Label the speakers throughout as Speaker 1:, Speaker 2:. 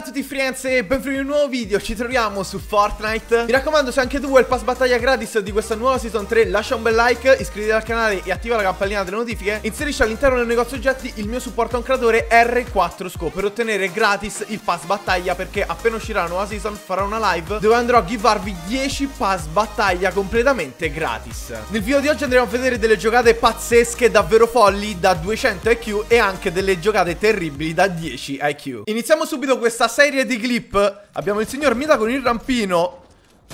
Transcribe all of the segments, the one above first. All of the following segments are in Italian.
Speaker 1: Ciao a tutti friends e benvenuti in un nuovo video, ci troviamo su Fortnite Mi raccomando se anche tu vuoi il pass battaglia gratis di questa nuova season 3 lascia un bel like, iscriviti al canale e attiva la campanella delle notifiche Inserisci all'interno del negozio oggetti il mio supporto a un creatore r 4 Scope per ottenere gratis il pass battaglia perché appena uscirà la nuova season farò una live dove andrò a givarvi 10 pass battaglia completamente gratis Nel video di oggi andremo a vedere delle giocate pazzesche davvero folli da 200 IQ e anche delle giocate terribili da 10 IQ Iniziamo subito questa questa serie di clip abbiamo il signor Mita con il rampino.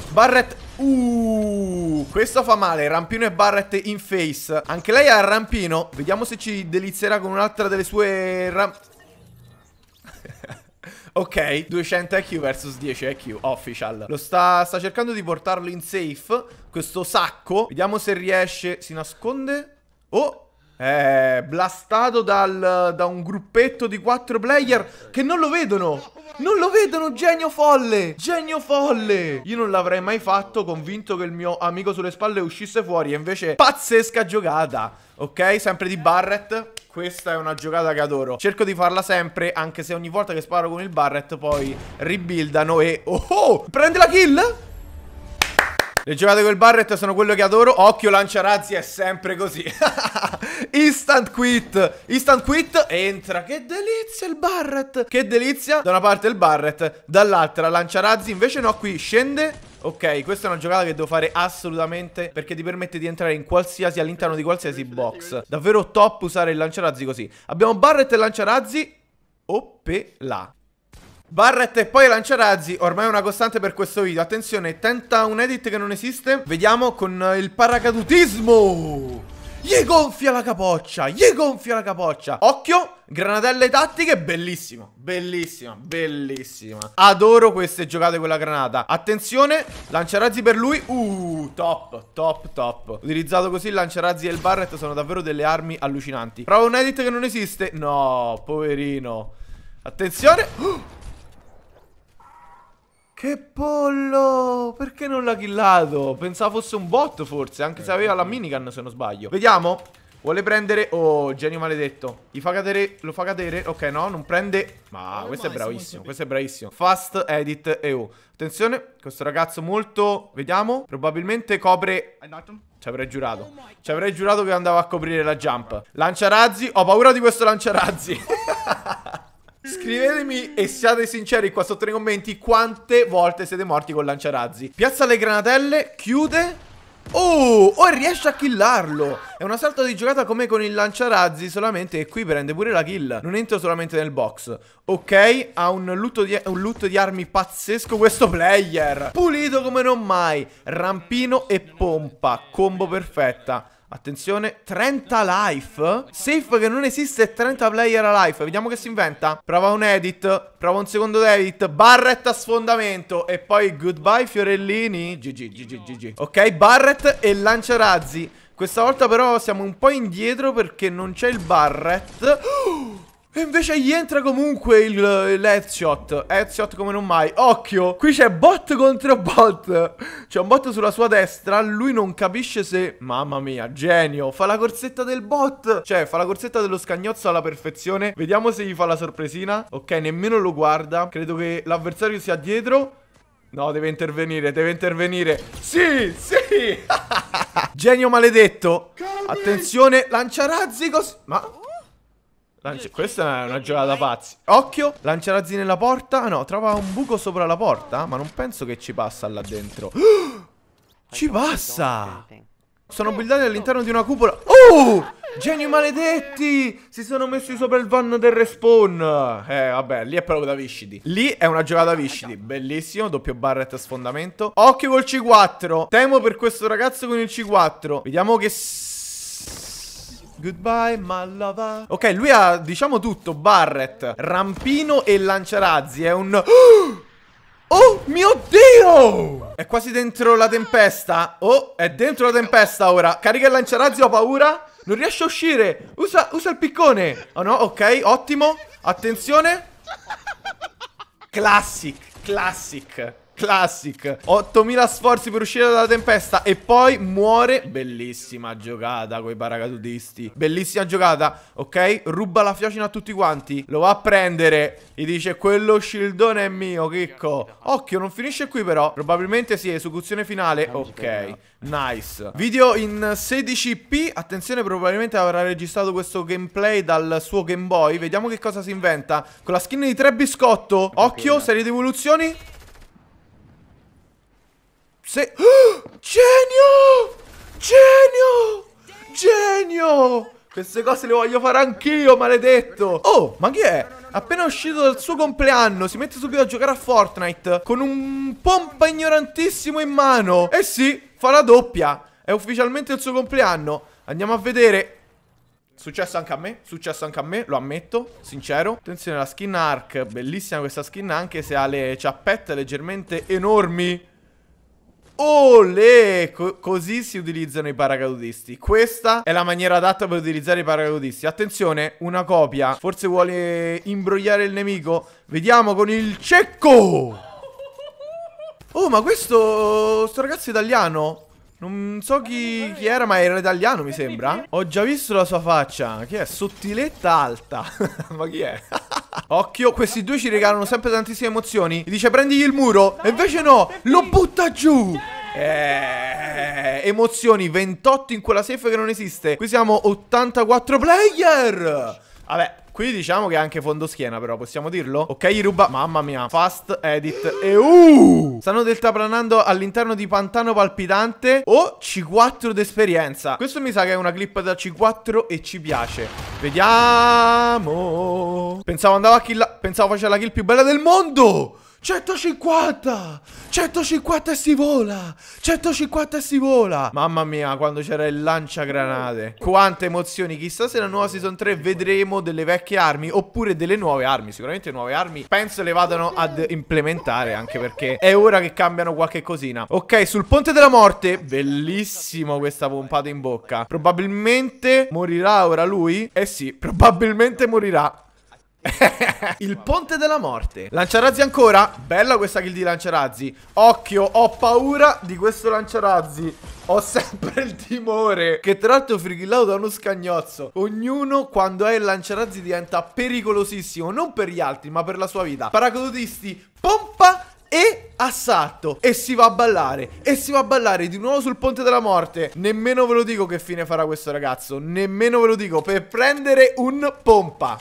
Speaker 1: Barrett Uh, questo fa male, rampino e Barrett in face. Anche lei ha il rampino. Vediamo se ci delizierà con un'altra delle sue ram... Ok, 200 EQ versus 10 EQ, official Lo sta, sta, cercando di portarlo in safe Questo sacco Vediamo se riesce Si nasconde Oh eh, blastato dal, da un gruppetto di quattro player che non lo vedono. Non lo vedono, genio folle! Genio folle! Io non l'avrei mai fatto convinto che il mio amico sulle spalle uscisse fuori e invece pazzesca giocata. Ok, sempre di Barrett. Questa è una giocata che adoro. Cerco di farla sempre, anche se ogni volta che sparo con il Barrett poi ribuildano e... Oh, oh! Prende la kill? Le giocate col Barret sono quello che adoro. Occhio lanciarazzi è sempre così. Instant quit. Instant quit entra. Che delizia il Barret. Che delizia. Da una parte il Barret, dall'altra lanciarazzi. Invece no, qui scende. Ok, questa è una giocata che devo fare assolutamente perché ti permette di entrare in qualsiasi, all'interno di qualsiasi box. Davvero top usare il lanciarazzi così. Abbiamo Barret e lanciarazzi. là. Barrett e poi lancia razzi ormai è una costante per questo video. Attenzione, tenta un edit che non esiste. Vediamo con il paracadutismo. Gli gonfia la capoccia, gli gonfia la capoccia. Occhio, granatelle tattiche, bellissimo, bellissima, bellissima. Adoro queste giocate con la granata. Attenzione, lanciarazzi per lui. Uh, top, top, top. Utilizzato così, il lanciarazzi e il barret sono davvero delle armi allucinanti. Prova un edit che non esiste. No, poverino. Attenzione. Uh! Che pollo! Perché non l'ha killato? Pensavo fosse un bot forse, anche se aveva la minigun se non sbaglio. Vediamo. Vuole prendere... Oh, genio maledetto. Gli fa cadere... Lo fa cadere... Ok, no, non prende... Ma questo è bravissimo, questo è bravissimo. Fast Edit EU. Attenzione, questo ragazzo molto... Vediamo. Probabilmente copre... Ci avrei giurato. Oh Ci avrei giurato che andava a coprire la jump. Lanciarazzi. Ho paura di questo lanciarazzi. Scrivetemi e siate sinceri qua sotto nei commenti quante volte siete morti con lanciarazzi. Piazza le granatelle, chiude. Oh, oh, riesce a killarlo È una sorta di giocata come con il lanciarazzi Solamente che qui prende pure la kill Non entra solamente nel box Ok, ha un loot di, un lutto di armi pazzesco questo player Pulito come non mai Rampino e pompa Combo perfetta Attenzione, 30 life Safe che non esiste 30 player a life Vediamo che si inventa Prova un edit, prova un secondo edit Barrett a sfondamento E poi goodbye fiorellini GG, GG, GG Ok, Barrett e lancia razzi Questa volta però siamo un po' indietro Perché non c'è il Barrett Oh e invece gli entra comunque il, l'headshot. Headshot come non mai. Occhio, qui c'è bot contro bot. C'è un bot sulla sua destra. Lui non capisce se... Mamma mia, genio. Fa la corsetta del bot. Cioè, fa la corsetta dello scagnozzo alla perfezione. Vediamo se gli fa la sorpresina. Ok, nemmeno lo guarda. Credo che l'avversario sia dietro. No, deve intervenire, deve intervenire. Sì, sì. genio maledetto. Attenzione, lancia razzi così. Ma... Lancia... Questa è una giocata pazzi. Occhio, Lancia razzi nella porta. Ah no, trova un buco sopra la porta. Ma non penso che ci passa là dentro. ci passa! Sono buildati all'interno di una cupola. Oh! Geni maledetti! Si sono messi sopra il vanno del respawn. Eh, vabbè, lì è proprio da viscidi. Lì è una giocata viscidi. Bellissimo, doppio barret a sfondamento. Occhio col C4. Temo per questo ragazzo con il C4. Vediamo che... Goodbye, my lover. Ok, lui ha, diciamo tutto, Barrett, rampino e lanciarazzi. È un... Oh mio Dio! È quasi dentro la tempesta. Oh, è dentro la tempesta ora. Carica il lanciarazzi, ho paura. Non riesce a uscire. Usa, usa il piccone. Oh no, ok, ottimo. Attenzione. Classic, classic. Classic 8000 sforzi per uscire dalla tempesta E poi muore Bellissima giocata con i paracadutisti Bellissima giocata Ok Ruba la fiocina a tutti quanti Lo va a prendere Gli dice Quello shieldone è mio Chicco Occhio non finisce qui però Probabilmente sì Esecuzione finale Ok Nice Video in 16p Attenzione probabilmente avrà registrato questo gameplay Dal suo Game Boy Vediamo che cosa si inventa Con la skin di tre biscotto Occhio Serie di evoluzioni se... Oh, genio! Genio! Genio! Queste cose le voglio fare anch'io, maledetto! Oh, ma chi è? Appena uscito dal suo compleanno, si mette subito a giocare a Fortnite con un pompa ignorantissimo in mano. Eh sì, fa la doppia. È ufficialmente il suo compleanno. Andiamo a vedere. Successo anche a me, successo anche a me, lo ammetto, sincero. Attenzione la skin arc, bellissima questa skin anche se ha le ciappette leggermente enormi. Olè! Co così si utilizzano i paracadutisti. Questa è la maniera adatta per utilizzare i paracadutisti. Attenzione, una copia. Forse vuole imbrogliare il nemico. Vediamo con il cecco! Oh, ma questo... Sto ragazzo italiano... Non so chi, chi, era, ma era italiano, mi sembra. Ho già visto la sua faccia, che è sottiletta alta. ma chi è? Occhio, questi due ci regalano sempre tantissime emozioni. Gli dice prendigli il muro. E invece no, lo butta giù. Eh, emozioni 28 in quella safe che non esiste. Qui siamo 84 player. Vabbè, Qui diciamo che è anche fondo schiena però, possiamo dirlo? Ok, gli ruba... Mamma mia, fast edit e uh! Stanno deltaplanando all'interno di pantano palpitante o oh, C4 d'esperienza. Questo mi sa che è una clip da C4 e ci piace. Vediamo. Pensavo andava a kill... Pensavo faceva la kill più bella del mondo. 150! 150 e si vola! 150 e si vola! Mamma mia, quando c'era il lanciagranate. Quante emozioni. Chissà se la nuova season 3 vedremo delle vecchie armi oppure delle nuove armi. Sicuramente nuove armi penso le vadano ad implementare anche perché è ora che cambiano qualche cosina. Ok, sul ponte della morte. Bellissimo questa pompata in bocca. Probabilmente morirà ora lui? Eh sì, probabilmente morirà il ponte della morte Lanciarazzi ancora Bella questa kill di lanciarazzi Occhio, ho paura di questo lanciarazzi Ho sempre il timore Che tra l'altro frigillato da uno scagnozzo Ognuno quando è il lanciarazzi diventa pericolosissimo Non per gli altri ma per la sua vita Paracadutisti, pompa e assalto E si va a ballare E si va a ballare di nuovo sul ponte della morte Nemmeno ve lo dico che fine farà questo ragazzo Nemmeno ve lo dico Per prendere un pompa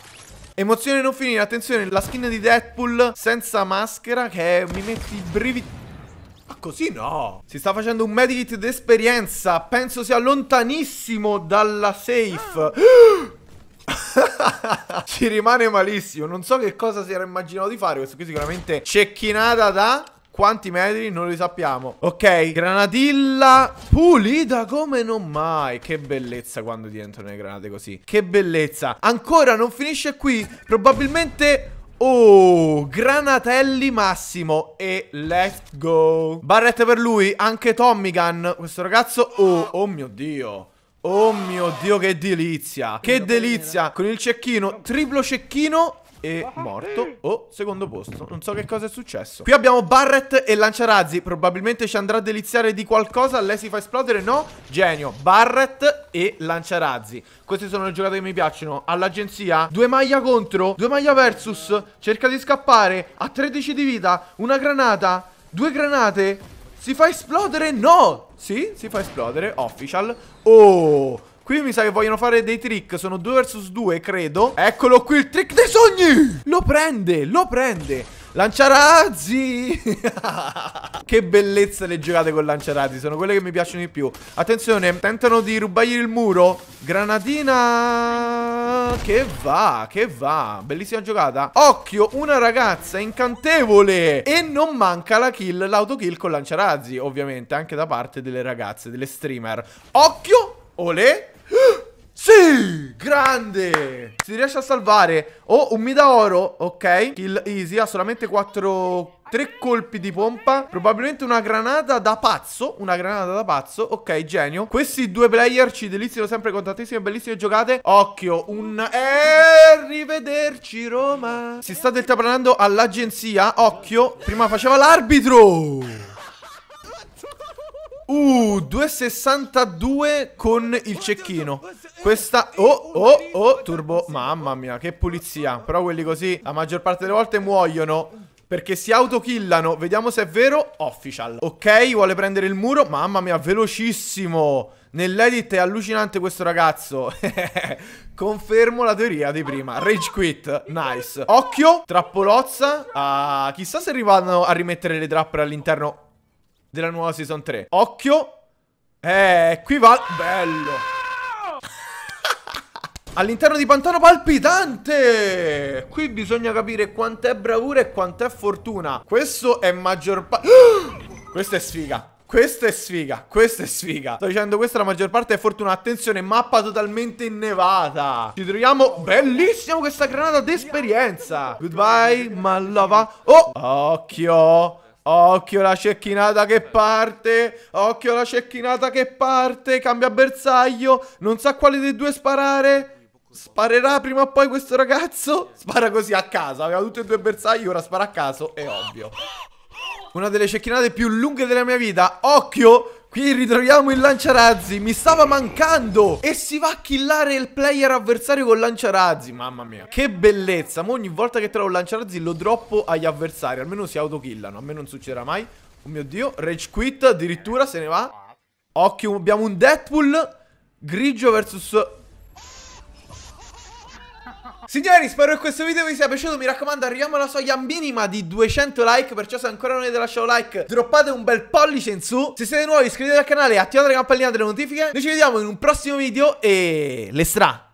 Speaker 1: Emozione non finire, attenzione, la skin di Deadpool senza maschera che mi mette i brividi Ma così no Si sta facendo un medikit d'esperienza Penso sia lontanissimo dalla safe Ci rimane malissimo Non so che cosa si era immaginato di fare Questo qui sicuramente cecchinata da quanti metri? Non li sappiamo Ok, granatilla pulita come non mai Che bellezza quando ti entrano le granate così Che bellezza Ancora non finisce qui Probabilmente... Oh, Granatelli Massimo e let's go Barrette per lui, anche Tommy Gun Questo ragazzo, oh, oh mio dio Oh mio dio che delizia Che delizia Con il cecchino, triplo cecchino e morto. Oh, secondo posto. Non so che cosa è successo. Qui abbiamo Barret e Lanciarazzi. Probabilmente ci andrà a deliziare di qualcosa. Lei si fa esplodere. No, genio. Barret e Lanciarazzi. Queste sono le giocate che mi piacciono. All'agenzia. Due maglia contro. Due maglia versus. Cerca di scappare. A 13 di vita. Una granata. Due granate. Si fa esplodere? No! Sì, si fa esplodere. Official. Oh! Qui mi sa che vogliono fare dei trick Sono 2 versus 2 credo Eccolo qui il trick dei sogni Lo prende, lo prende Lanciarazzi Che bellezza le giocate con lanciarazzi Sono quelle che mi piacciono di più Attenzione, tentano di rubargli il muro Granatina Che va, che va Bellissima giocata Occhio, una ragazza incantevole E non manca la kill, l'autokill con lanciarazzi Ovviamente anche da parte delle ragazze, delle streamer Occhio Olé sì, grande Si riesce a salvare Oh, un midaoro, ok Kill easy, ha solamente 4... Tre colpi di pompa Probabilmente una granata da pazzo Una granata da pazzo Ok, genio Questi due player ci deliziano sempre con tantissime bellissime giocate Occhio, un... Eh, rivederci Roma Si sta deltaplanando all'agenzia Occhio Prima faceva l'arbitro Uh, 2,62 con il cecchino Questa... Oh, oh, oh, turbo Mamma mia, che pulizia Però quelli così la maggior parte delle volte muoiono perché si autokillano Vediamo se è vero Official Ok, vuole prendere il muro Mamma mia, velocissimo Nell'edit è allucinante questo ragazzo Confermo la teoria di prima Rage quit, nice Occhio, trappolozza ah, Chissà se arrivano a rimettere le trappole all'interno della nuova season 3. Occhio. Eh, qui va... Bello. All'interno di Pantano Palpitante! Qui bisogna capire quant'è bravura e quant'è fortuna. Questo è maggior parte... Questa è sfiga. Questa è sfiga, questa è sfiga Sto dicendo questa la maggior parte è fortuna Attenzione, mappa totalmente innevata Ci troviamo, bellissima questa granata d'esperienza Goodbye, ma lava Oh, occhio Occhio la cecchinata che parte. Occhio la cecchinata che parte. Cambia bersaglio. Non sa quale dei due sparare. Sparerà prima o poi questo ragazzo? Spara così a caso. Aveva tutti e due bersagli. Ora spara a caso. È ovvio. Una delle cecchinate più lunghe della mia vita. Occhio Qui ritroviamo il lanciarazzi, mi stava mancando E si va a killare il player avversario col lanciarazzi Mamma mia, che bellezza Ma ogni volta che trovo il lanciarazzi lo droppo agli avversari Almeno si autokillano, a me non succederà mai Oh mio dio, rage quit addirittura se ne va Occhio, abbiamo un Deadpool Grigio versus Signori, spero che questo video vi sia piaciuto. Mi raccomando, arriviamo alla soglia minima di 200 like. Perciò, se ancora non avete lasciato like, droppate un bel pollice in su. Se siete nuovi, iscrivetevi al canale e attivate la campanella delle notifiche. Noi ci vediamo in un prossimo video. E. Le stra.